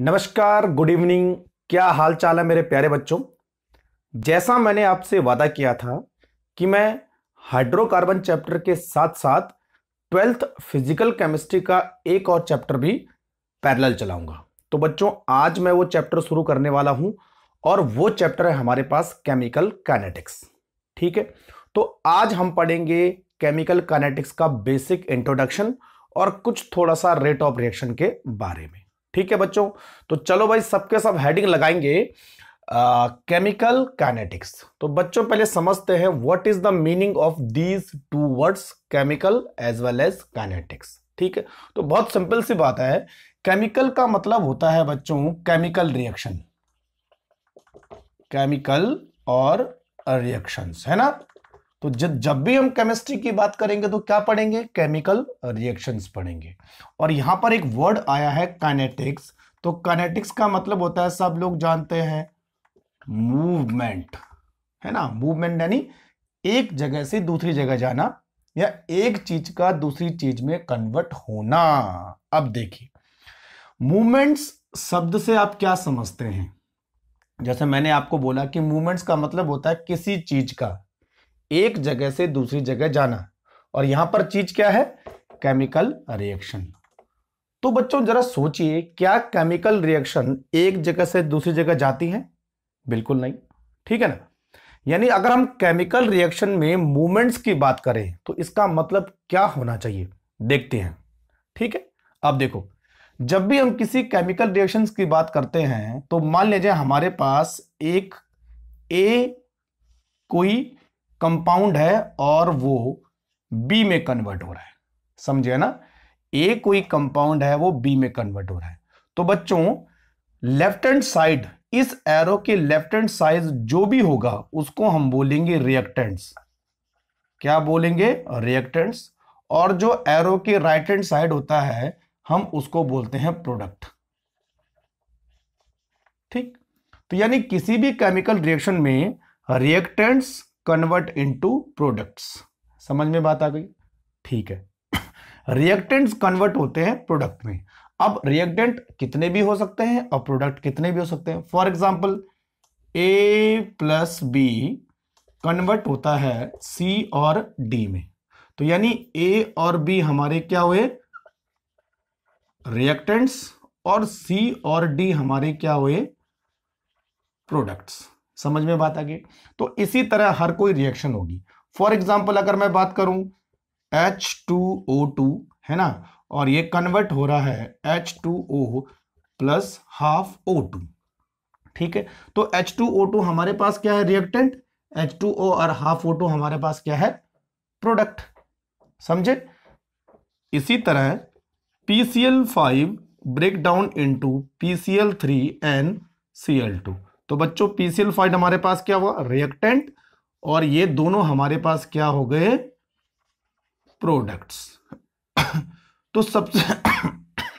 नमस्कार good evening क्या हाल चाल है मेरे प्यारे बच्चों जैसा मैंने आपसे वादा किया था कि मैं हाइड्रोकार्बन चैप्टर के साथ साथ ट्वेल्थ फिजिकल केमिस्ट्री का एक और चैप्टर भी पैरेलल चलाऊंगा तो बच्चों आज मैं वो चैप्टर शुरू करने वाला हूं और वो चैप्टर है हमारे पास केमिकल कैनेटिक्स ठीक है तो आज हम पढ़ेंगे केमिकल कैनेटिक्स का बेसिक इंट्रोडक्शन और कुछ थोड़ा सा रेट ऑफ रिएक्शन के बारे में ठीक है बच्चों तो चलो भाई सबके सब हेडिंग लगाएंगे केमिकल काइनेटिक्स तो बच्चों पहले समझते हैं what is the meaning of these two words chemical as well as kinetics ठीक है तो बहुत सिंपल सी बात है केमिकल का मतलब होता है बच्चों केमिकल रिएक्शन केमिकल और रिएक्शंस है ना तो जब भी हम केमिस्ट्री की बात करेंगे तो क्या पढ़ेंगे केमिकल रिएक्शंस पढ़ेंगे और यहां पर एक वर्ड आया है काइनेटिक्स तो काइनेटिक्स का मतलब होता है सब लोग जानते हैं मूवमेंट है ना मूवमेंट यानी एक जगह से दूसरी जगह जाना या एक चीज का दूसरी चीज में कन्वर्ट होना अब देखिए मूवमेंट्स शब्द से आप क्या समझते हैं जैसे मैंने आपको बोला कि मूवमेंट्स का मतलब होता है किसी चीज का एक जगह से दूसरी जगह जाना और यहां पर चीज क्या है केमिकल रिएक्शन तो बच्चों जरा सोचिए क्या केमिकल रिएक्शन एक जगह से दूसरी जगह जाती है बिल्कुल नहीं ठीक है ना यानी अगर हम केमिकल रिएक्शन में मूवमेंट्स की बात करें तो इसका मतलब क्या होना चाहिए देखते हैं ठीक है अब देखो जब भी हम किसी केमिकल रिएक्शन की बात करते हैं तो मान लीजिए हमारे पास एक ए कोई कंपाउंड है और वो बी में कन्वर्ट हो रहा है समझे ना ए कोई कंपाउंड है वो बी में कन्वर्ट हो रहा है तो बच्चों लेफ्ट हैंड साइड इस एरो के लेफ्ट हैंड साइड जो भी होगा उसको हम बोलेंगे रिएक्टेंट्स क्या बोलेंगे रिएक्टेंट्स और जो एरो के राइट हैंड साइड होता है हम उसको बोलते हैं प्रोडक्ट ठीक तो यानी किसी भी केमिकल रिएक्शन में रिएक्टेंट्स कन्वर्ट इनटू प्रोडक्ट्स समझ में बात आ गई ठीक है रिएक्टेंट्स कन्वर्ट होते हैं प्रोडक्ट में अब रिएक्टेंट कितने भी हो सकते हैं और प्रोडक्ट कितने भी हो सकते हैं for example A plus B convert होता है सी और डी में तो यानी ए और बी हमारे क्या हुए रिएक्टेंट्स और सी और डी हमारे क्या हुए प्रोडक्ट्स समझ में बात आ गई तो इसी तरह हर कोई रिएक्शन होगी फॉर एग्जाम्पल अगर मैं बात करूं एच टू ओ टू है ना और ये कन्वर्ट हो रहा है H two O plus half O two ठीक है तो एच टू ओ टू हमारे पास क्या है रिएक्टेंट एच टू ओ और हाफ ओ टू हमारे पास क्या है प्रोडक्ट समझे इसी तरह P C L five break down into PCl three and C L two तो बच्चों फाइड हमारे पास क्या हुआ रिएक्टेंट और ये दोनों हमारे पास क्या हो गए प्रोडक्ट्स तो सबसे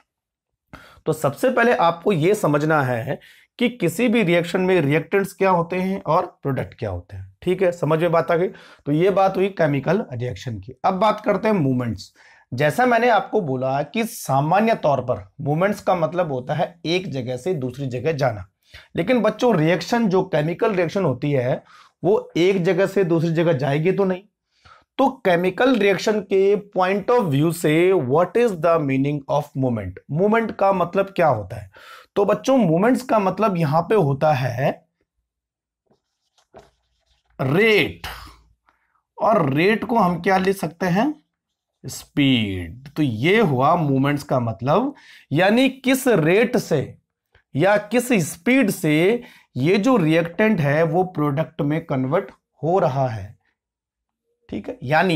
तो सबसे पहले आपको ये समझना है कि किसी भी रिएक्शन में रिएक्टेंट्स क्या होते हैं और प्रोडक्ट क्या होते हैं ठीक है समझ में बात आ गई तो ये बात हुई केमिकल रिएक्शन की अब बात करते हैं मूवमेंट्स जैसा मैंने आपको बोला कि सामान्य तौर पर मूवमेंट्स का मतलब होता है एक जगह से दूसरी जगह जाना लेकिन बच्चों रिएक्शन जो केमिकल रिएक्शन होती है वो एक जगह से दूसरी जगह जाएगी तो नहीं तो केमिकल रिएक्शन के पॉइंट ऑफ व्यू से what is the meaning of movement movement का मतलब क्या होता है तो बच्चों मूवमेंट्स का मतलब यहां पे होता है रेट और रेट को हम क्या ले सकते हैं स्पीड तो ये हुआ मूवमेंट्स का मतलब यानी किस रेट से या किस स्पीड से ये जो रिएक्टेंट है वो प्रोडक्ट में कन्वर्ट हो रहा है ठीक है यानी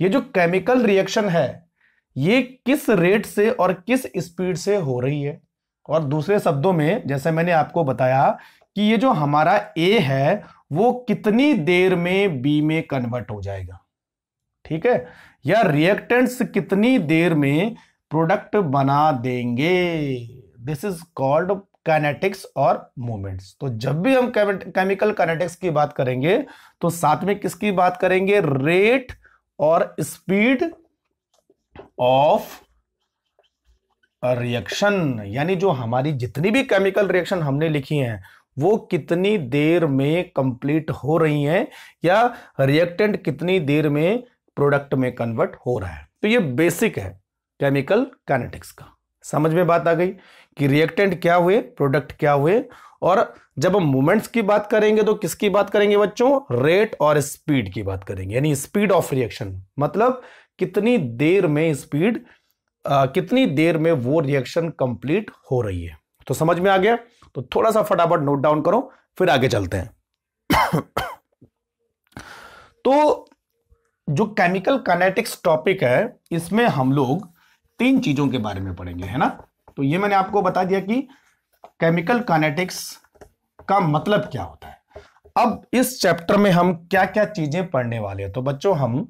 ये जो केमिकल रिएक्शन है ये किस रेट से और किस स्पीड से हो रही है और दूसरे शब्दों में जैसे मैंने आपको बताया कि ये जो हमारा ए है वो कितनी देर में बी में कन्वर्ट हो जाएगा ठीक है या रिएक्टेंट्स कितनी देर में प्रोडक्ट बना देंगे दिस इज कॉल्ड कैनेटिक्स और मूवमेंट्स तो जब भी हम केमिकल कैनेटिक्स की बात करेंगे तो साथ में किसकी बात करेंगे रेट और स्पीड ऑफ रिएक्शन यानी जो हमारी जितनी भी केमिकल रिएक्शन हमने लिखी हैं वो कितनी देर में कंप्लीट हो रही हैं या रिएक्टेंट कितनी देर में प्रोडक्ट में कन्वर्ट हो रहा है तो ये बेसिक है केमिकल कैनेटिक्स का समझ में बात आ गई कि रिएक्टेंट क्या हुए प्रोडक्ट क्या हुए और जब हम मूवमेंट्स की बात करेंगे तो किसकी बात करेंगे बच्चों रेट और स्पीड की बात करेंगे यानी स्पीड ऑफ रिएक्शन मतलब कितनी देर में स्पीड कितनी देर में वो रिएक्शन कंप्लीट हो रही है तो समझ में आ गया तो थोड़ा सा फटाफट नोट डाउन करो फिर आगे चलते हैं तो जो केमिकल कनेटिक्स टॉपिक है इसमें हम लोग तीन चीजों के बारे में पढ़ेंगे है ना तो ये मैंने आपको बता दिया कि केमिकल कानेटिक्स का मतलब क्या होता है अब इस चैप्टर में हम क्या क्या चीजें पढ़ने वाले हैं तो बच्चों हम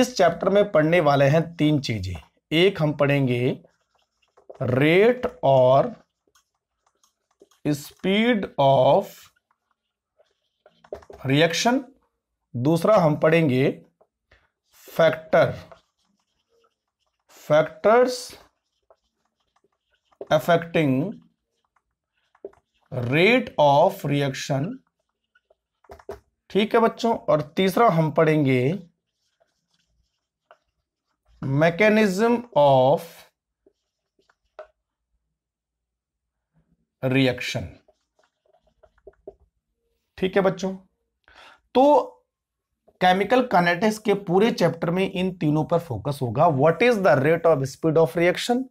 इस चैप्टर में पढ़ने वाले हैं तीन चीजें एक हम पढ़ेंगे रेट और स्पीड ऑफ रिएक्शन दूसरा हम पढ़ेंगे factor factors affecting rate of reaction ठीक है बच्चों और तीसरा हम पढ़ेंगे मैकेनिज्म ऑफ रिएक्शन ठीक है बच्चों तो केमिकल कनेटिक्स के पूरे चैप्टर में इन तीनों पर फोकस होगा what is the rate of speed of reaction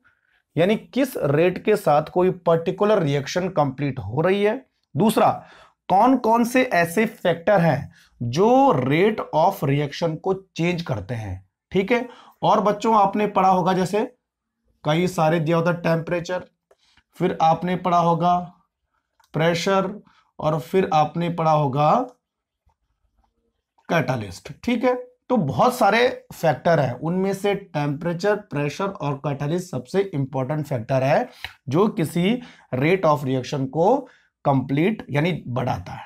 यानी किस रेट के साथ कोई पर्टिकुलर रिएक्शन कंप्लीट हो रही है दूसरा कौन कौन से ऐसे फैक्टर हैं जो रेट ऑफ रिएक्शन को चेंज करते हैं ठीक है और बच्चों आपने पढ़ा होगा जैसे कई सारे दिया होता टेम्परेचर फिर आपने पढ़ा होगा प्रेशर और फिर आपने पढ़ा होगा कैटालिस्ट ठीक है तो बहुत सारे फैक्टर है उनमें से टेम्परेचर प्रेशर और कैटलिस्ट सबसे इंपॉर्टेंट फैक्टर है जो किसी रेट ऑफ रिएक्शन को कंप्लीट यानी बढ़ाता है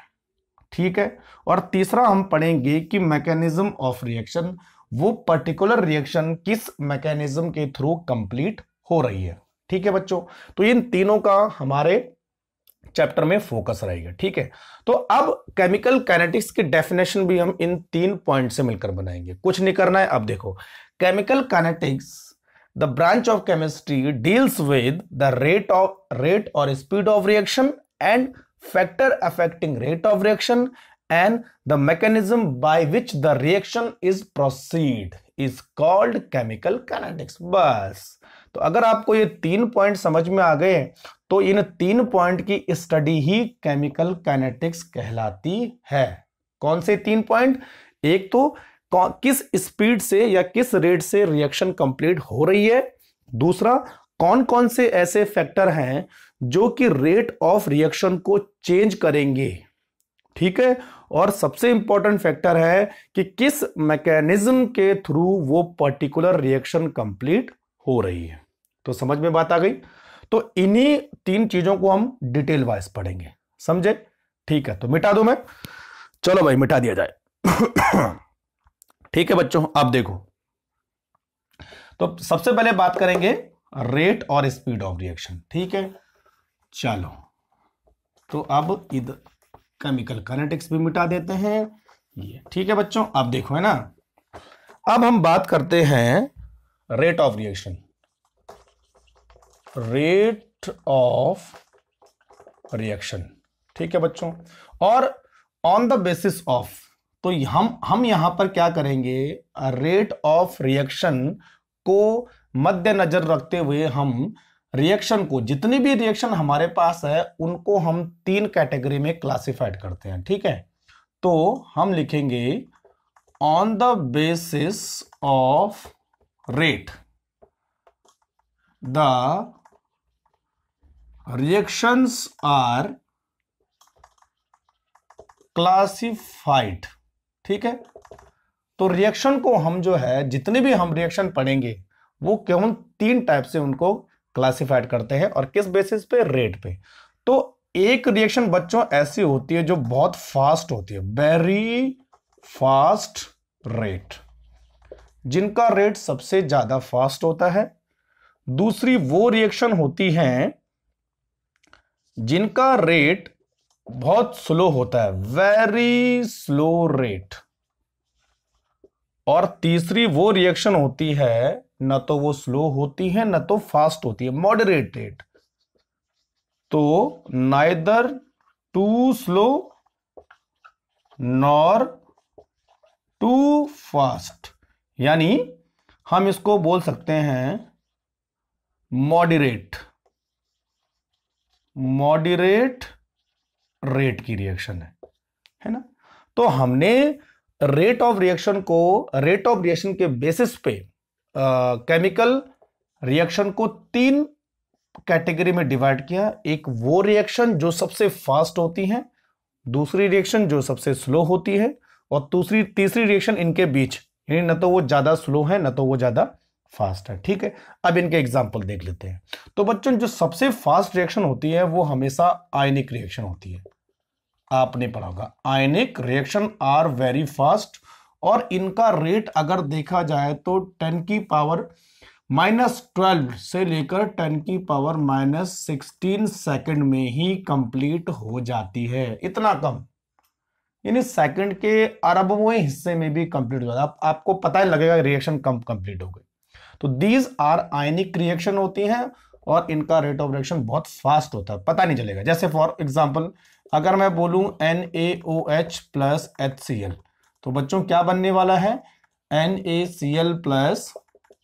ठीक है और तीसरा हम पढ़ेंगे कि मैकेनिज्म ऑफ रिएक्शन वो पर्टिकुलर रिएक्शन किस मैकेनिज्म के थ्रू कंप्लीट हो रही है ठीक है बच्चों तो इन तीनों का हमारे चैप्टर में फोकस रहेगा ठीक है तो अब केमिकल काइनेटिक्स की डेफिनेशन भी हम इन तीन पॉइंट से मिलकर बनाएंगे कुछ नहीं करना है अब देखो chemical kinetics the branch of chemistry deals with the rate of rate और speed of reaction and factor affecting rate of reaction and the mechanism by which the reaction is proceed is called chemical kinetics बस तो अगर आपको ये तीन point समझ में आ गए तो इन तीन पॉइंट की स्टडी ही केमिकल कैनेटिक्स कहलाती है कौन से तीन पॉइंट एक तो किस स्पीड से या किस रेट से रिएक्शन कंप्लीट हो रही है दूसरा कौन कौन से ऐसे फैक्टर हैं जो कि रेट ऑफ रिएक्शन को चेंज करेंगे ठीक है और सबसे इंपॉर्टेंट फैक्टर है कि किस मैकेनिज्म के थ्रू वो पर्टिकुलर रिएक्शन कंप्लीट हो रही है तो समझ में बात आ गई तो इन्हीं तीन चीजों को हम डिटेल वाइज पढ़ेंगे समझे ठीक है तो मिटा दो मैं चलो भाई मिटा दिया जाए ठीक है बच्चों आप देखो तो सबसे पहले बात करेंगे रेट और स्पीड ऑफ रिएक्शन ठीक है चलो तो अब इधर केमिकल कनेटिक्स भी मिटा देते हैं ये ठीक है बच्चों आप देखो है ना अब हम बात करते हैं rate of reaction rate of reaction ठीक है बच्चों और ऑन द बेसिस ऑफ तो हम हम यहां पर क्या करेंगे रेट ऑफ रिएक्शन को मद्देनजर रखते हुए हम रिएक्शन को जितनी भी रिएक्शन हमारे पास है उनको हम तीन कैटेगरी में क्लासिफाइड करते हैं ठीक है तो हम लिखेंगे on the basis of rate the reactions are classified ठीक है तो रिएक्शन को हम जो है जितने भी हम रिएक्शन पढ़ेंगे वो केवल तीन टाइप से उनको क्लासिफाइड करते हैं और किस बेसिस पे रेट पे तो एक रिएक्शन बच्चों ऐसी होती है जो बहुत फास्ट होती है वेरी फास्ट रेट जिनका रेट सबसे ज्यादा फास्ट होता है दूसरी वो रिएक्शन होती हैं जिनका रेट बहुत स्लो होता है वेरी स्लो रेट और तीसरी वो रिएक्शन होती है ना तो वो स्लो होती है ना तो फास्ट होती है मॉडरेट रेट तो neither too slow nor too fast यानी हम इसको बोल सकते हैं मॉडरेट मॉडरेट रेट की रिएक्शन है है ना तो हमने रेट ऑफ रिएक्शन को रेट ऑफ रिएक्शन के बेसिस पे केमिकल रिएक्शन को तीन कैटेगरी में डिवाइड किया एक वो रिएक्शन जो सबसे फास्ट होती है दूसरी रिएक्शन जो सबसे स्लो होती है और दूसरी तीसरी रिएक्शन इनके बीच यानी न तो वो ज़्यादा स्लो है न तो वो ज़्यादा फास्ट है ठीक है अब इनके एग्जाम्पल देख लेते हैं तो बच्चों जो सबसे फास्ट रिएक्शन होती है वो हमेशा आयनिक रिएक्शन होती है आपने पढ़ा होगा ionic reaction are very fast और इनका रेट अगर देखा जाए तो टेन की पावर माइनस ट्वेल्व से लेकर टेन की पावर माइनस सिक्सटीन सेकेंड में ही कंप्लीट हो जाती है इतना कम यानी सेकंड के अरबवें हिस्से में भी कंप्लीट हो जाता है आप, आपको पता ही लगेगा रिएक्शन कम कंप्लीट हो गई तो दीज आर आयनिक रिएक्शन होती हैं और इनका रेट ऑफ रिएक्शन बहुत फास्ट होता है पता नहीं चलेगा जैसे फॉर एग्जाम्पल अगर मैं बोलूं N A O H plus H C L तो बच्चों क्या बनने वाला है N A C L plus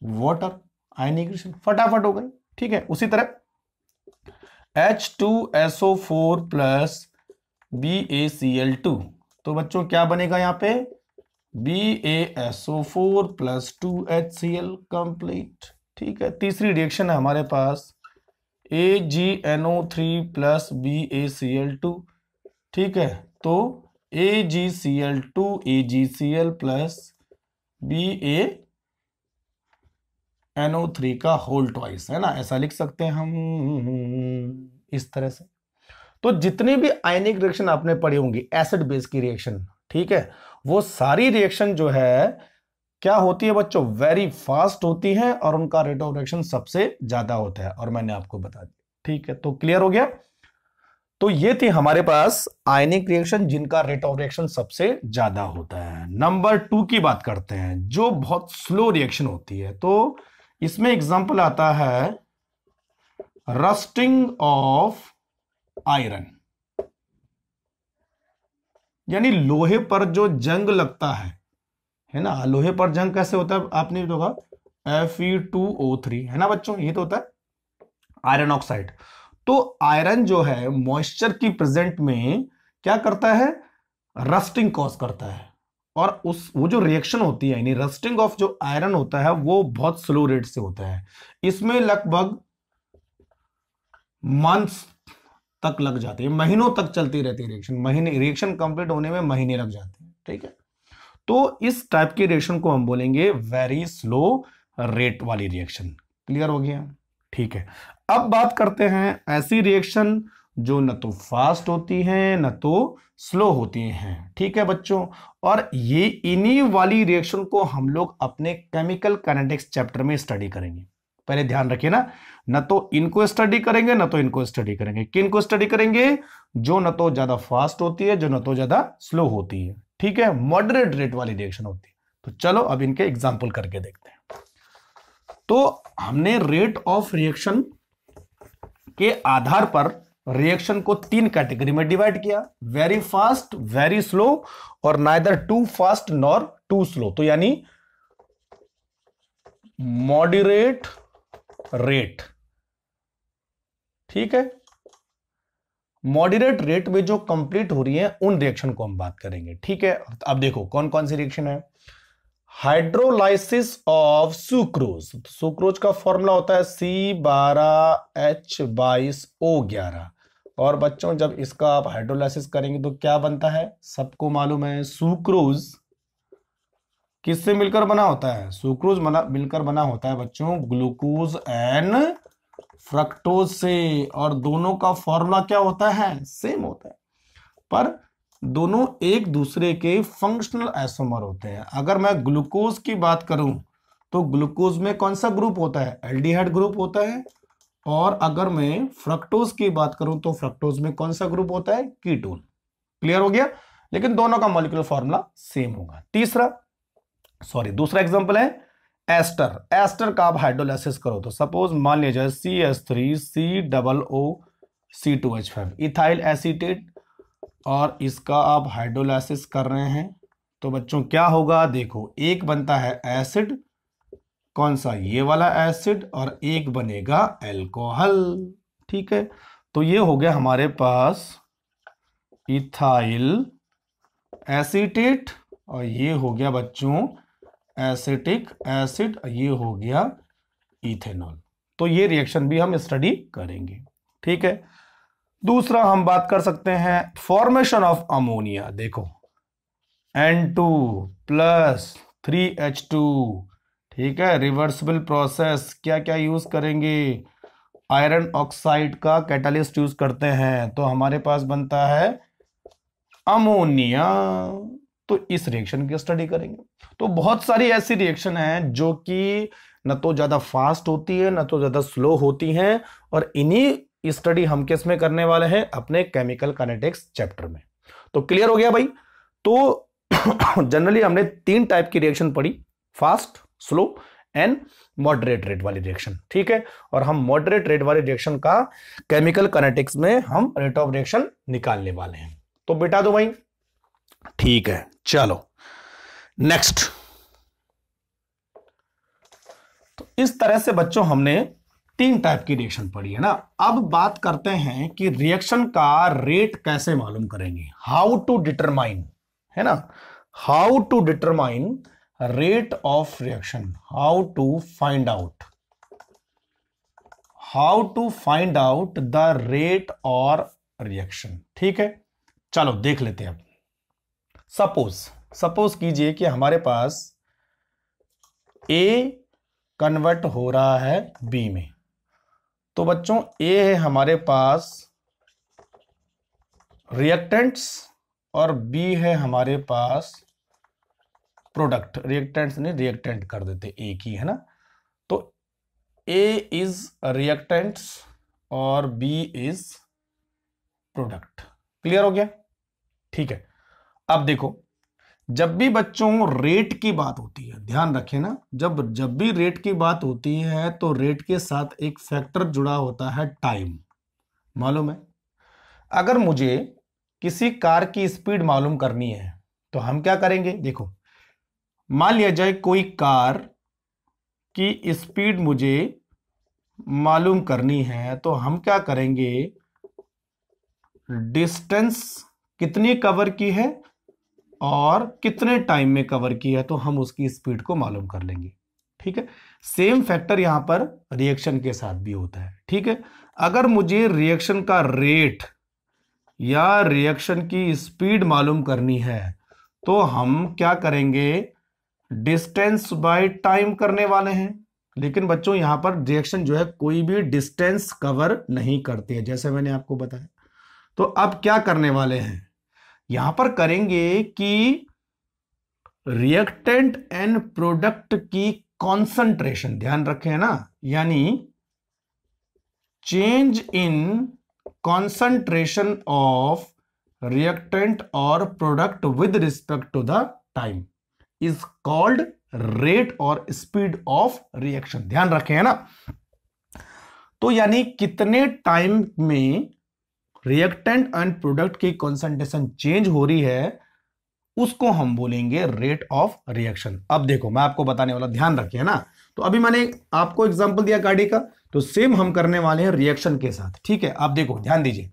ionic reaction फटाफट हो गई ठीक है उसी तरह H two S O four plus B A C L two तो बच्चों क्या बनेगा यहाँ पे B A S O four plus two H C L complete ठीक है तीसरी रिएक्शन है हमारे पास A G N O three plus B A C L two ठीक है तो A G C L two A G C L plus B A N O three का होल ट्वाइस है ना ऐसा लिख सकते हैं हम इस तरह से तो जितनी भी आयनिक रिएक्शन आपने पढ़ी होंगी एसिड बेस की रिएक्शन ठीक है वो सारी रिएक्शन जो है क्या होती है बच्चों वेरी फास्ट होती है और उनका रेट ऑफ रिएक्शन सबसे ज्यादा होता है और मैंने आपको बता दिया ठीक है तो क्लियर हो गया तो ये थी हमारे पास आयनिक रिएक्शन जिनका रेट ऑफ रिएक्शन सबसे ज्यादा होता है नंबर टू की बात करते हैं जो बहुत स्लो रिएक्शन होती है तो इसमें एग्जांपल आता है रस्टिंग ऑफ आयरन यानी लोहे पर जो जंग लगता है है ना लोहे पर जंग कैसे होता है आपने देखा F E two O three है ना बच्चों ये तो होता है आयरन ऑक्साइड तो आयरन जो है मॉइस्चर की प्रेजेंट में क्या करता है रस्टिंग कॉज करता है और उस वो जो रिएक्शन होती है यानी रस्टिंग ऑफ जो आयरन होता है वो बहुत स्लो रेट से होता है इसमें लगभग मंथ्स तक लग जाते हैं महीनों तक चलती रहती है रिएक्शन महीने रिएक्शन कंप्लीट होने में महीने लग जाते हैं ठीक है तो इस टाइप की रिएक्शन को हम बोलेंगे वेरी स्लो रेट वाली रिएक्शन क्लियर हो गया ठीक है अब बात करते हैं ऐसी रिएक्शन जो न तो फास्ट होती है न तो स्लो होती हैं ठीक है बच्चों और ये इन्हीं वाली रिएक्शन को हम लोग अपने केमिकल कैनेटिक्स चैप्टर में स्टडी करेंगे पहले ध्यान रखिए ना न तो इनको स्टडी करेंगे ना तो इनको स्टडी करेंगे किन को स्टडी करेंगे जो न तो ज्यादा फास्ट होती है जो न तो ज्यादा स्लो होती है ठीक है मॉडरेट रेट वाली रिएक्शन होती है तो चलो अब इनके एग्जाम्पल करके देखते हैं तो हमने रेट ऑफ रिएक्शन के आधार पर रिएक्शन को तीन कैटेगरी में डिवाइड किया वेरी फास्ट वेरी स्लो और neither too fast nor too slow तो यानी मॉडरेट रेट ठीक है मॉडरेट रेट में जो कंप्लीट हो रही है उन रिएक्शन को हम बात करेंगे ठीक है अब देखो कौन कौन सी रिएक्शन है हाइड्रोलाइसिस ऑफ सुक्रोज सुक्रोज का फॉर्मूला होता है सी बारह एच बाईस ओ ग्यारह और बच्चों जब इसका आप हाइड्रोलाइसिस करेंगे तो क्या बनता है सबको मालूम है सुक्रोज किससे मिलकर बना होता है सुक्रोज मिलकर बना होता है बच्चों ग्लूकोज एंड फ्रक्टोज से और दोनों का फॉर्मूला क्या होता है सेम होता है पर दोनों एक दूसरे के फंक्शनल एसोमर होते हैं अगर मैं ग्लूकोज की बात करूं तो ग्लूकोज में कौन सा ग्रुप होता है एल्डिहाइड ग्रुप होता है और अगर मैं फ्रक्टोज की बात करूं तो फ्रक्टोज में कौन सा ग्रुप होता है कीटोन क्लियर हो गया लेकिन दोनों का मॉलिकुलर फॉर्मूला सेम होगा तीसरा सॉरी दूसरा एग्जांपल है एस्टर एस्टर का आप हाइड्रोलाइसिस करो तो सपोज मान लिया जाए C S three C double O C two H five ethyl acetate और इसका आप हाइड्रोलाइसिस कर रहे हैं तो बच्चों क्या होगा देखो एक बनता है एसिड कौन सा ये वाला एसिड और एक बनेगा एल्कोहल ठीक है तो ये हो गया हमारे पास इथाइल एसिटेट और ये हो गया बच्चों एसिटिक एसिड ये हो गया इथेनॉल तो ये रिएक्शन भी हम स्टडी करेंगे ठीक है दूसरा हम बात कर सकते हैं फॉर्मेशन ऑफ अमोनिया देखो N two plus three H two ठीक है रिवर्सिबल प्रोसेस क्या क्या यूज करेंगे आयरन ऑक्साइड का कैटालिस्ट यूज करते हैं तो हमारे पास बनता है अमोनिया तो इस रिएक्शन की स्टडी करेंगे तो बहुत सारी ऐसी रिएक्शन हैं जो कि न तो ज़्यादा फास्ट होती है न तो ज़्यादा स्लो होती हैं और इन्हीं स्टडी हम किस में करने वाले हैं अपने केमिकल कनेटिक्स चैप्टर में तो क्लियर हो गया भाई तो जनरली हमने तीन टाइप की रिएक्शन पढ़ी fast slow and moderate rate वाली रिएक्शन ठीक है और हम मॉडरेट रेट वाले रिएक्शन का केमिकल कनेटिक्स में हम रेट ऑफ रिएक्शन निकालने वाले हैं तो बेटा दो भाई ठीक है चलो नेक्स्ट तो इस तरह से बच्चों हमने तीन टाइप की रिएक्शन पढ़ी है ना अब बात करते हैं कि रिएक्शन का रेट कैसे मालूम करेंगे हाउ टू डिटरमाइन है ना how to determine rate of reaction how to find out how to find out the rate और रिएक्शन ठीक है चलो देख लेते हैं अब सपोज सपोज कीजिए कि हमारे पास ए कन्वर्ट हो रहा है बी में तो बच्चों ए है हमारे पास रिएक्टेंट्स और बी है हमारे पास प्रोडक्ट रिएक्टेंट्स नहीं रिएक्टेंट कर देते ए की है ना तो ए इज रिएक्टेंट्स और बी इज प्रोडक्ट क्लियर हो गया ठीक है अब देखो जब भी बच्चों रेट की बात होती है ध्यान रखें ना जब जब भी रेट की बात होती है तो रेट के साथ एक फैक्टर जुड़ा होता है टाइम मालूम है अगर मुझे किसी कार की स्पीड मालूम करनी है तो हम क्या करेंगे देखो मान लिया जाए कोई कार की स्पीड मुझे मालूम करनी है तो हम क्या करेंगे डिस्टेंस कितनी कवर की है और कितने टाइम में कवर किया है तो हम उसकी स्पीड को मालूम कर लेंगे ठीक है सेम फैक्टर यहाँ पर रिएक्शन के साथ भी होता है ठीक है अगर मुझे रिएक्शन का रेट या रिएक्शन की स्पीड मालूम करनी है तो हम क्या करेंगे डिस्टेंस बाय टाइम करने वाले हैं लेकिन बच्चों यहाँ पर रिएक्शन जो है कोई भी डिस्टेंस कवर नहीं करती है जैसे मैंने आपको बताया तो अब क्या करने वाले हैं यहां पर करेंगे कि रिएक्टेंट एंड प्रोडक्ट की कॉन्सेंट्रेशन ध्यान रखें ना यानी change in concentration of reactant और product with respect to the time is called rate और स्पीड ऑफ रिएक्शन ध्यान रखें है ना तो यानी कितने टाइम में रिएक्टेंट एंड प्रोडक्ट की कॉन्सेंट्रेशन चेंज हो रही है उसको हम बोलेंगे रेट ऑफ रिएक्शन अब देखो मैं आपको बताने वाला ध्यान रखिए ना तो अभी मैंने आपको एग्जाम्पल दिया गाड़ी का तो सेम हम करने वाले हैं रिएक्शन के साथ ठीक है आप देखो ध्यान दीजिए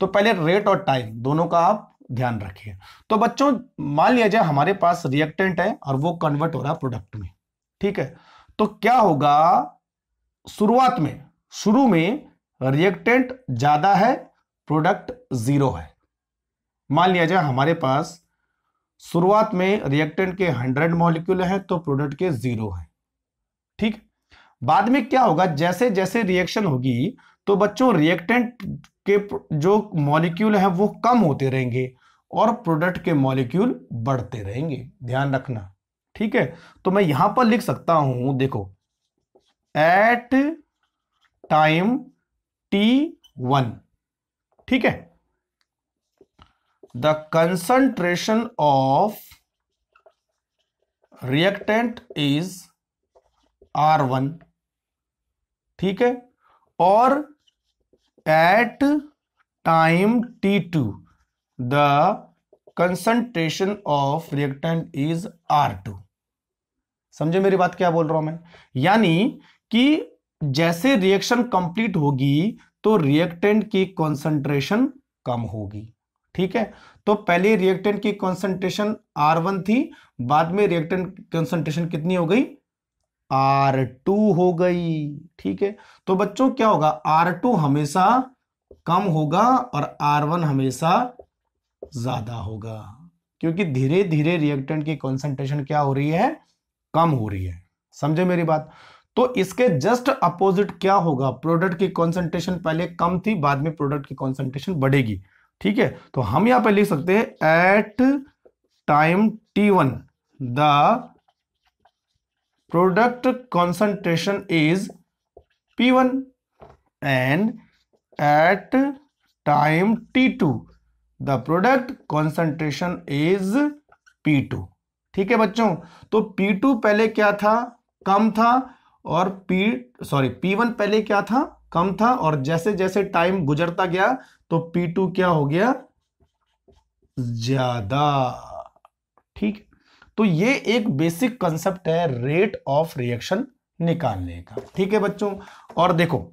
तो पहले रेट और टाइम दोनों का आप ध्यान रखिए तो बच्चों मान लिया जाए हमारे पास रिएक्टेंट है और वो कन्वर्ट हो रहा है प्रोडक्ट में ठीक है तो क्या होगा शुरुआत में शुरू में रिएक्टेंट ज्यादा है प्रोडक्ट ज़ीरो है मान लिया जाए हमारे पास शुरुआत में रिएक्टेंट के हंड्रेड मॉलिक्यूल हैं तो प्रोडक्ट के ज़ीरो हैं ठीक बाद में क्या होगा जैसे जैसे रिएक्शन होगी तो बच्चों रिएक्टेंट के जो मॉलिक्यूल हैं वो कम होते रहेंगे और प्रोडक्ट के मॉलिक्यूल बढ़ते रहेंगे ध्यान रखना ठीक है तो मैं यहां पर लिख सकता हूं देखो एट टाइम टी वन ठीक है the concentration of reactant is R one ठीक है और at time T two the concentration of reactant is R two समझे मेरी बात क्या बोल रहा हूं मैं यानी कि जैसे रिएक्शन कंप्लीट होगी तो रिएक्टेंट की कॉन्सेंट्रेशन कम होगी ठीक है तो पहले रिएक्टेंट की कॉन्सेंट्रेशन R1 थी बाद में रिएक्टेंट कॉन्सेंट्रेशन कितनी हो गई R2 हो गई ठीक है तो बच्चों क्या होगा R2 हमेशा कम होगा और R1 हमेशा ज्यादा होगा क्योंकि धीरे धीरे रिएक्टेंट की कॉन्सेंट्रेशन क्या हो रही है कम हो रही है समझे मेरी बात तो इसके जस्ट अपोजिट क्या होगा प्रोडक्ट की कॉन्सेंट्रेशन पहले कम थी बाद में प्रोडक्ट की कॉन्सेंट्रेशन बढ़ेगी ठीक है तो हम यहां पर लिख सकते हैं at time T one the product concentration is P one and at time T two the product concentration is P two ठीक है बच्चों तो पी टू पहले क्या था कम था और पी सॉरी पी वन पहले क्या था कम था और जैसे जैसे टाइम गुजरता गया तो पी टू क्या हो गया ज्यादा ठीक तो ये एक बेसिक कंसेप्ट है रेट ऑफ रिएक्शन निकालने का ठीक है बच्चों और देखो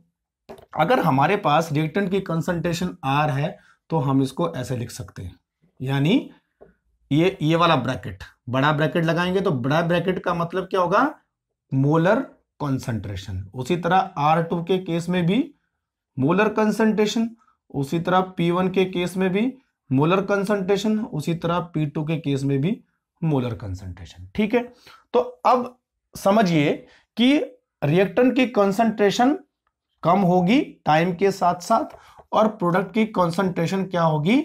अगर हमारे पास रिएक्टेंट की कंसंट्रेशन आर है तो हम इसको ऐसे लिख सकते हैं यानी ये ये वाला ब्रैकेट बड़ा ब्रैकेट लगाएंगे तो बड़ा ब्रैकेट का मतलब क्या होगा मोलर कंसंट्रेशन उसी तरह आर टू के केस में भी मोलर कंसंट्रेशन उसी तरह पी वन के केस में भी मोलर कंसंट्रेशन उसी तरह पी टू के केस में भी मोलर कंसंट्रेशन ठीक है तो अब समझिए कि रिएक्टन की कंसंट्रेशन कम होगी टाइम के साथ साथ और प्रोडक्ट की कंसंट्रेशन क्या होगी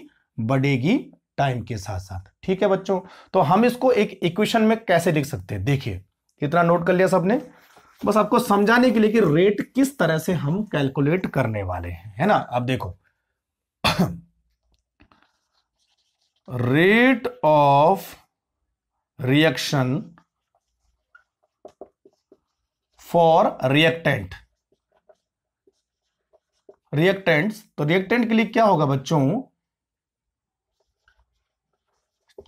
बढ़ेगी टाइम के साथ साथ ठीक है बच्चों तो हम इसको एक इक्वेशन में कैसे लिख सकते हैं देखिए इतना नोट कर लिया सबने बस आपको समझाने के लिए कि रेट किस तरह से हम कैलकुलेट करने वाले हैं है ना आप देखो rate of reaction for reactant reactants तो रिएक्टेंट के लिए क्या होगा बच्चों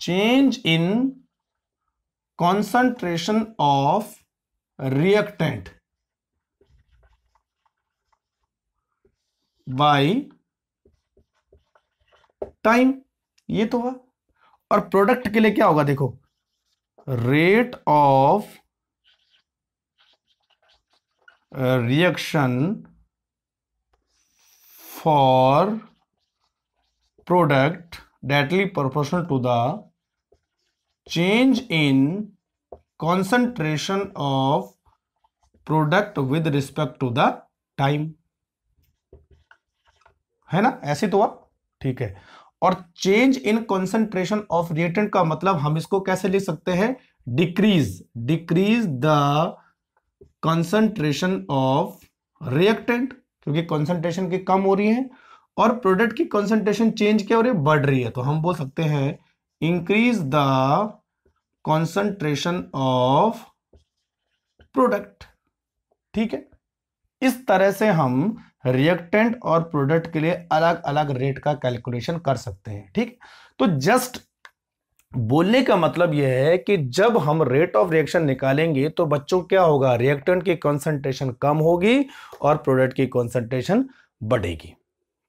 change in concentration of reactant by time ये तो हुआ और प्रोडक्ट के लिए क्या होगा देखो rate of reaction for product directly proportional to the change in concentration of product with respect to the time है ना ऐसे तो आप ठीक है और change in concentration of reactant का मतलब हम इसको कैसे ले सकते हैं decrease decrease the concentration of reactant क्योंकि कॉन्सेंट्रेशन की कम हो रही है और प्रोडक्ट की कॉन्सेंट्रेशन चेंज क्या हो रही है बढ़ रही है तो हम बोल सकते हैं increase the concentration of product ठीक है इस तरह से हम रिएक्टेंट और प्रोडक्ट के लिए अलग अलग रेट का कैलकुलेशन कर सकते हैं ठीक तो जस्ट बोलने का मतलब यह है कि जब हम रेट ऑफ रिएक्शन निकालेंगे तो बच्चों क्या होगा रिएक्टेंट की कंसंट्रेशन कम होगी और प्रोडक्ट की कंसंट्रेशन बढ़ेगी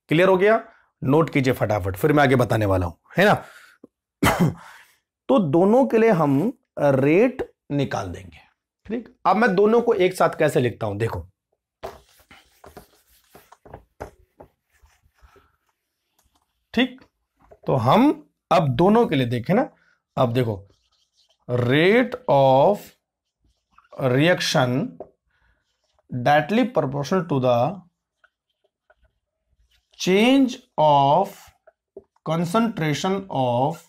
क्लियर हो गया नोट कीजिए फटाफट फिर मैं आगे बताने वाला हूं है ना तो दोनों के लिए हम रेट निकाल देंगे ठीक अब मैं दोनों को एक साथ कैसे लिखता हूं देखो ठीक तो हम अब दोनों के लिए देखें ना अब देखो rate of reaction directly proportional to the change of concentration of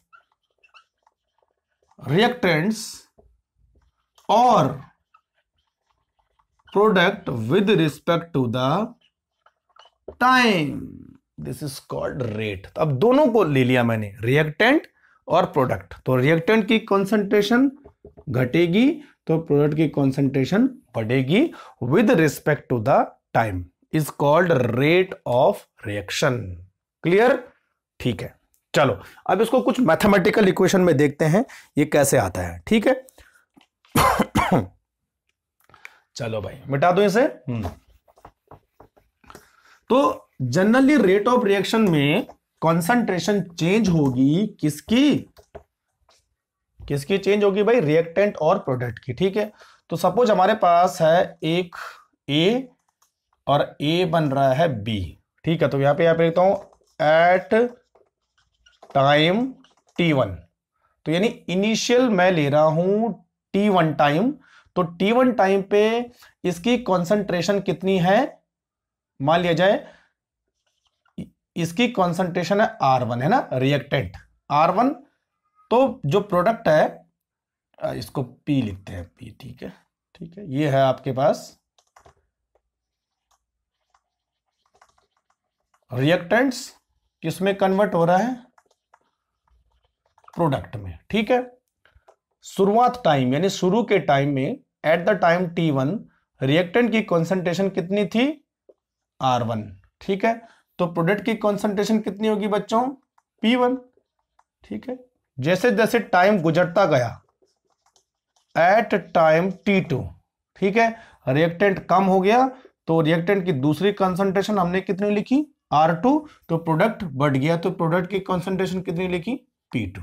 reactants और product with respect to the time this is called rate अब दोनों को ले लिया मैंने रिएक्टेंट और प्रोडक्ट तो रिएक्टेंट की कॉन्सेंट्रेशन घटेगी तो प्रोडक्ट की कॉन्सेंट्रेशन बढ़ेगी with respect to the time is called rate of reaction clear ठीक है चलो अब इसको कुछ मैथमेटिकल इक्वेशन में देखते हैं ये कैसे आता है ठीक है चलो भाई मिटा दो इसे हम्म। तो जनरली रेट ऑफ रिएक्शन में कॉन्सेंट्रेशन चेंज होगी किसकी किसकी चेंज होगी भाई रिएक्टेंट और प्रोडक्ट की ठीक है तो सपोज हमारे पास है एक ए और ए बन रहा है बी ठीक है तो यहां पे यहां पे लिखता हूं एट टाइम टी वन तो यानी इनिशियल मैं ले रहा हूं टी वन टाइम तो टी वन टाइम पे इसकी कॉन्सेंट्रेशन कितनी है मान लिया जाए इसकी कॉन्सेंट्रेशन है आर वन है ना रिएक्टेंट आर वन तो जो प्रोडक्ट है इसको पी लिखते हैं पी ठीक है ठीक है ये है आपके पास रिएक्टेंट्स किसमें कन्वर्ट हो रहा है प्रोडक्ट में ठीक है शुरुआत टाइम यानी शुरू के टाइम में at the time T one reactant की कॉन्सेंट्रेशन कितनी थी आर वन ठीक है तो प्रोडक्ट की कॉन्सेंट्रेशन कितनी होगी बच्चों पी वन ठीक है जैसे जैसे टाइम गुजरता गया एट टाइम टी टू ठीक है रिएक्टेंट कम हो गया तो रिएक्टेंट की दूसरी कॉन्सेंट्रेशन हमने कितनी लिखी आर टू तो प्रोडक्ट बढ़ गया तो प्रोडक्ट की कॉन्सेंट्रेशन कितनी लिखी पी टू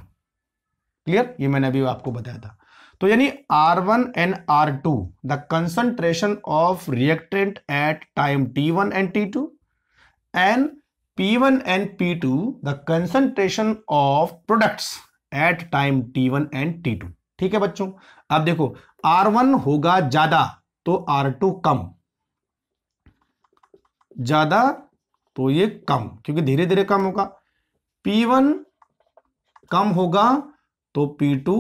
क्लियर ये मैंने अभी आपको बताया था तो यानी R1 and two the concentration of reactant at time T1 and P one P1 P two the concentration of products at time T1 T two ठीक है बच्चों अब देखो R1 होगा ज्यादा तो R2 कम ज्यादा तो ये कम क्योंकि धीरे धीरे कम होगा P1 कम होगा तो P2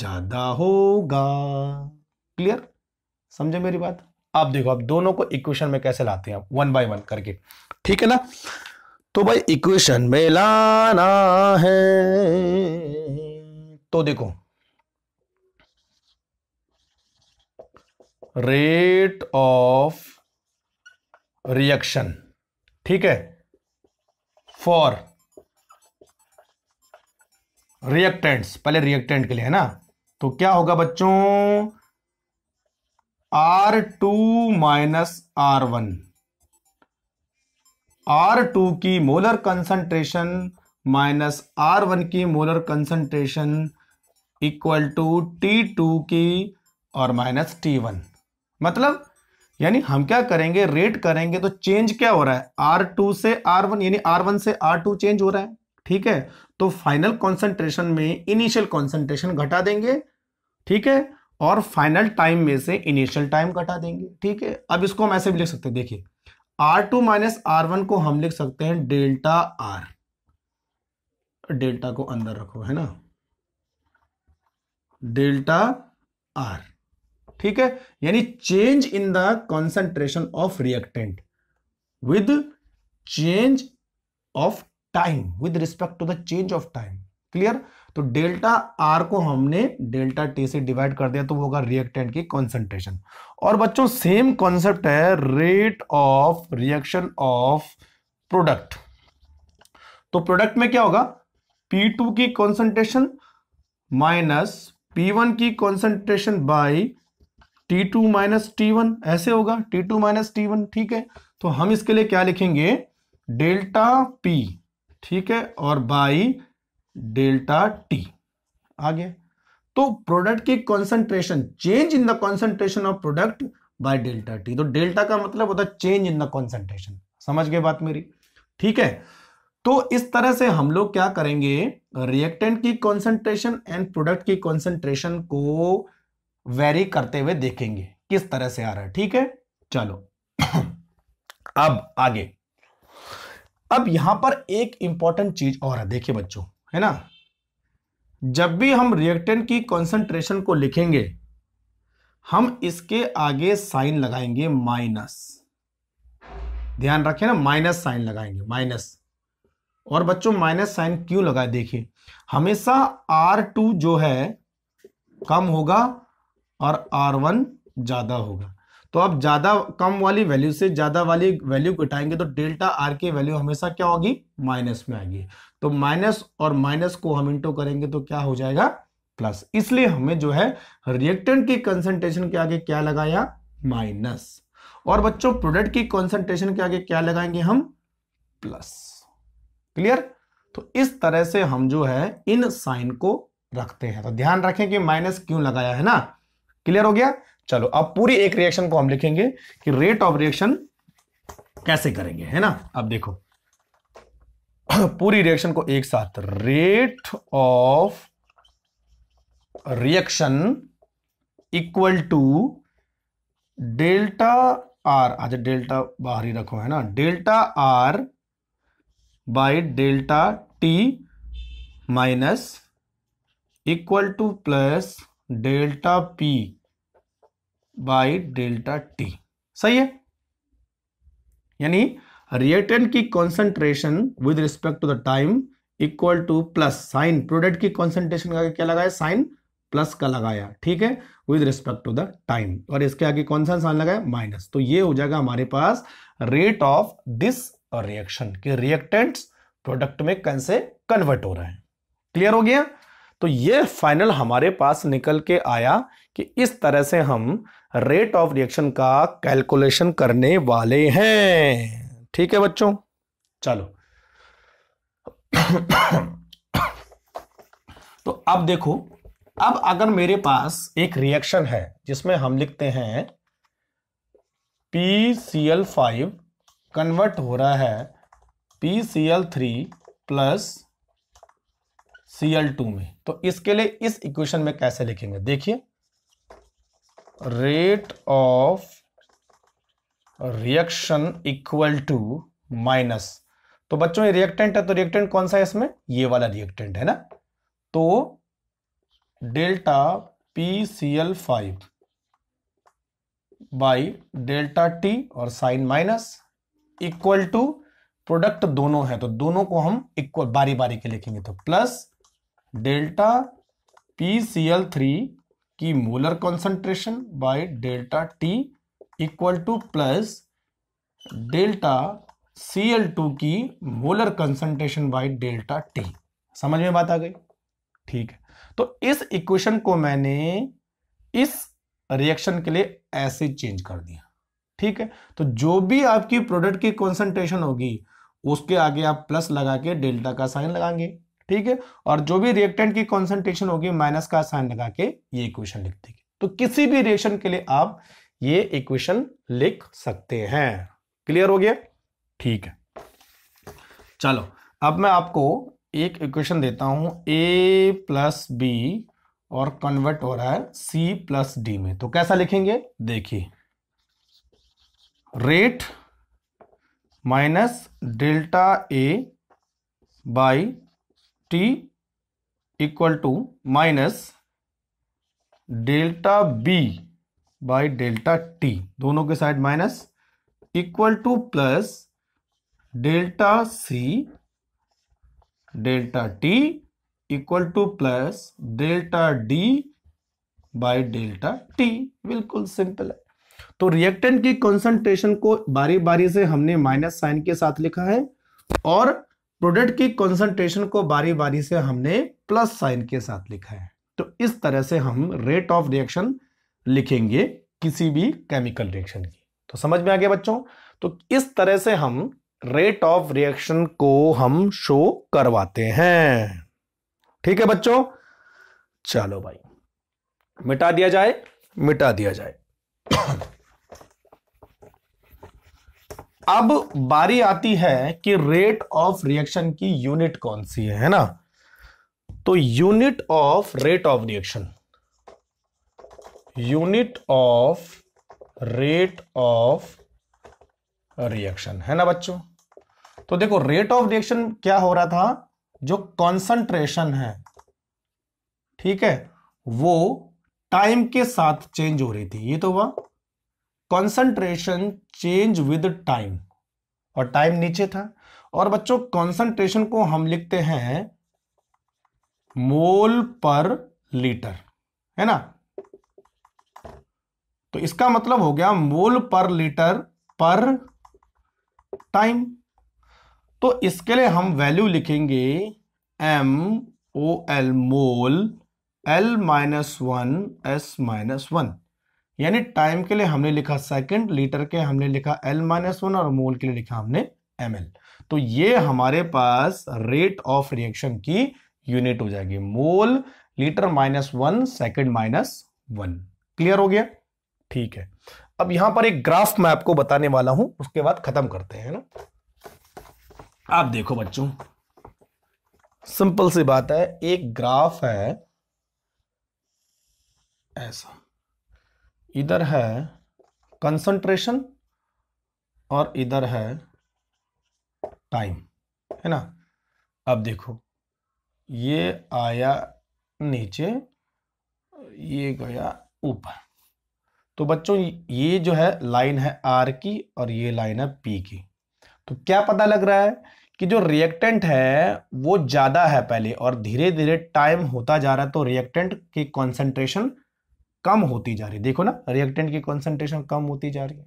ज्यादा होगा क्लियर समझे मेरी बात आप देखो आप दोनों को इक्वेशन में कैसे लाते हैं आप वन बाय वन करके ठीक है ना तो भाई इक्वेशन में लाना है तो देखो रेट ऑफ रिएक्शन ठीक है फॉर रिएक्टेंट्स पहले रिएक्टेंट के लिए है ना तो क्या होगा बच्चों R two minus R one R two की molar concentration minus R one की molar concentration equal to T two की और माइनस टी वन मतलब यानी हम क्या करेंगे रेट करेंगे तो चेंज क्या हो रहा है आर टू से आर वन यानी आर वन से आर टू चेंज हो रहा है ठीक है तो फाइनल कॉन्सेंट्रेशन में इनिशियल कॉन्सेंट्रेशन घटा देंगे ठीक है और फाइनल टाइम में से इनिशियल टाइम घटा देंगे ठीक है अब इसको हम ऐसे भी लिख सकते हैं देखिए R two minus R one को हम लिख सकते हैं डेल्टा आर डेल्टा को अंदर रखो है ना डेल्टा आर ठीक है यानी change in the concentration of reactant with change of time with respect to the change of time clear तो डेल्टा आर को हमने डेल्टा टी से डिवाइड कर दिया तो वो होगा रिएक्टेंट की कॉन्सेंट्रेशन और बच्चों सेम कॉन्सेप्ट है rate of reaction of product तो प्रोडक्ट में क्या होगा P2 की कॉन्सेंट्रेशन माइनस P1 की concentration by T2 minus one ऐसे होगा T2 माइनस वन ठीक है तो हम इसके लिए क्या लिखेंगे डेल्टा P ठीक है और बाई डेल्टा टी आ गया तो प्रोडक्ट की concentration change in the concentration of product by delta T तो डेल्टा का मतलब होता है चेंज इन द कॉन्सेंट्रेशन समझ गए बात मेरी ठीक है तो इस तरह से हम लोग क्या करेंगे रिएक्टेंट की कॉन्सेंट्रेशन एंड प्रोडक्ट की कॉन्सेंट्रेशन को वेरी करते हुए देखेंगे किस तरह से आ रहा है ठीक है चलो अब आगे अब यहां पर एक इंपॉर्टेंट चीज और है देखिए बच्चों है ना जब भी हम रिएक्टेंट की कॉन्सेंट्रेशन को लिखेंगे हम इसके आगे साइन लगाएंगे माइनस ध्यान रखें ना माइनस साइन लगाएंगे माइनस और बच्चों माइनस साइन क्यों लगाए देखिए हमेशा R2 जो है कम होगा और R1 ज्यादा होगा तो आप ज्यादा कम वाली वैल्यू से ज्यादा वाली वैल्यू घटाएंगे तो डेल्टा आर की वैल्यू हमेशा क्या होगी माइनस में आएगी तो माइनस और माइनस को हम इंटू करेंगे तो क्या हो जाएगा प्लस इसलिए हमें जो है रिएक्टेंट की कंसेंट्रेशन के आगे क्या लगाया माइनस और बच्चों प्रोडक्ट की कंसेंट्रेशन के आगे क्या लगाएंगे हम प्लस क्लियर तो इस तरह से हम जो है इन साइन को रखते हैं तो ध्यान रखें कि माइनस क्यों लगाया है ना क्लियर हो गया चलो अब पूरी एक रिएक्शन को हम लिखेंगे कि रेट ऑफ रिएक्शन कैसे करेंगे है ना अब देखो पूरी रिएक्शन को एक साथ rate of reaction equal to delta R आज डेल्टा बाहर ही रखो है ना delta R by delta T minus equal to plus delta P by delta T सही है यानी रिएक्टेंट की concentration with respect to the time equal to plus sign product की कॉन्सेंट्रेशन का क्या लगाया साइन प्लस का लगाया ठीक है with respect to the time और इसके आगे कौन सा साइन लगाया माइनस तो ये हो जाएगा हमारे पास रेट ऑफ दिस रिएक्शन के रिएक्टेंट प्रोडक्ट में कन से कन्वर्ट हो रहे हैं क्लियर हो गया तो ये फाइनल हमारे पास निकल के आया कि इस तरह से हम रेट ऑफ रिएक्शन का कैलकुलेशन करने वाले हैं ठीक है बच्चों चलो तो अब देखो अब अगर मेरे पास एक रिएक्शन है जिसमें हम लिखते हैं P C L five convert हो रहा है P C L three plus C L two में तो इसके लिए इस इक्वेशन में कैसे लिखेंगे देखिए rate of reaction equal to minus तो बच्चों ये रिएक्टेंट है तो रिएक्टेंट कौन सा है इसमें ये वाला रिएक्टेंट है ना तो delta P C L five by delta T और sign minus equal to product दोनों है तो दोनों को हम इक्वल बारी बारी के लिखेंगे तो plus delta P C L three कि molar concentration by delta T equal to plus delta C L two की molar concentration by delta T समझ में बात आ गई ठीक है तो इस इक्वेशन को मैंने इस रिएक्शन के लिए ऐसे चेंज कर दिया ठीक है तो जो भी आपकी प्रोडक्ट की कंसंट्रेशन होगी उसके आगे आप प्लस लगा के डेल्टा का साइन लगाएंगे ठीक है और जो भी रिएक्टेंट की कॉन्सेंट्रेशन होगी माइनस का साइन लगा के ये इक्वेशन लिख देंगे तो किसी भी रिएक्शन के लिए आप ये इक्वेशन लिख सकते हैं क्लियर हो गया ठीक है चलो अब मैं आपको एक इक्वेशन देता हूं ए प्लस बी और कन्वर्ट हो रहा है सी प्लस डी में तो कैसा लिखेंगे देखिए rate minus delta A by T equal to minus delta B by delta T दोनों के side minus equal to plus delta C delta T equal to plus delta D by delta T बिल्कुल simple है तो reactant की concentration को बारी बारी से हमने माइनस साइन के साथ लिखा है और प्रोडक्ट की कंसंट्रेशन को बारी बारी से हमने प्लस साइन के साथ लिखा है तो इस तरह से हम रेट ऑफ रिएक्शन लिखेंगे किसी भी केमिकल रिएक्शन की तो समझ में आ गया बच्चों तो इस तरह से हम रेट ऑफ रिएक्शन को हम शो करवाते हैं ठीक है बच्चों चलो भाई मिटा दिया जाए मिटा दिया जाए अब बारी आती है कि रेट ऑफ रिएक्शन की यूनिट कौन सी है है ना तो unit of rate of reaction unit of rate of reaction है ना बच्चों तो देखो रेट ऑफ रिएक्शन क्या हो रहा था जो कॉन्सेंट्रेशन है ठीक है वो टाइम के साथ चेंज हो रही थी ये तो हुआ कंसंट्रेशन चेंज विद टाइम और टाइम नीचे था और बच्चों कंसंट्रेशन को हम लिखते हैं मोल पर लीटर है ना तो इसका मतलब हो गया मोल पर लीटर पर टाइम तो इसके लिए हम वैल्यू लिखेंगे M O L mole L minus one S minus one यानी टाइम के लिए हमने लिखा सेकंड लीटर के हमने लिखा एल माइनस वन और मोल के लिए लिखा हमने एम तो ये हमारे पास रेट ऑफ रिएक्शन की यूनिट हो जाएगी mole litre minus one second minus one clear हो गया ठीक है अब यहां पर एक ग्राफ मैं आपको बताने वाला हूं उसके बाद खत्म करते हैं ना आप देखो बच्चों सिंपल सी बात है एक ग्राफ है ऐसा इधर है कंसंट्रेशन और इधर है टाइम है ना अब देखो ये आया नीचे ये गया ऊपर तो बच्चों ये जो है लाइन है आर की और ये लाइन है पी की तो क्या पता लग रहा है कि जो रिएक्टेंट है वो ज़्यादा है पहले और धीरे धीरे टाइम होता जा रहा है तो रिएक्टेंट की कॉन्सेंट्रेशन कम होती जा रही है देखो ना रिएक्टेंट की कॉन्सेंट्रेशन कम होती जा रही है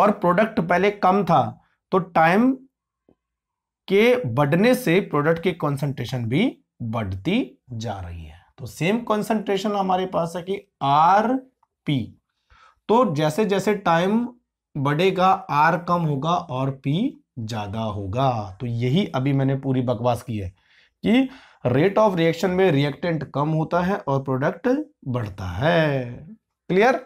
और प्रोडक्ट पहले कम था तो टाइम के बढ़ने से प्रोडक्ट की कॉन्सेंट्रेशन भी बढ़ती जा रही है तो सेम कॉन्सेंट्रेशन हमारे पास है कि आर पी तो जैसे जैसे टाइम बढ़ेगा आर कम होगा और पी ज्यादा होगा तो यही अभी मैंने पूरी बकवास की है कि रेट ऑफ रिएक्शन में रिएक्टेंट कम होता है और प्रोडक्ट बढ़ता है क्लियर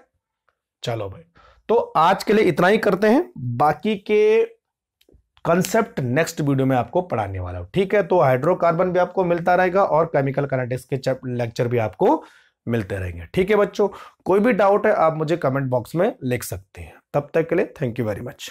चलो भाई तो आज के लिए इतना ही करते हैं बाकी के कंसेप्ट नेक्स्ट वीडियो में आपको पढ़ाने वाला हूं ठीक है तो हाइड्रोकार्बन भी आपको मिलता रहेगा और केमिकल कनेटिक्स के लेक्चर भी आपको मिलते रहेंगे ठीक है बच्चों कोई भी डाउट है आप मुझे कमेंट बॉक्स में लिख सकते हैं तब तक के लिए थैंक यू वेरी मच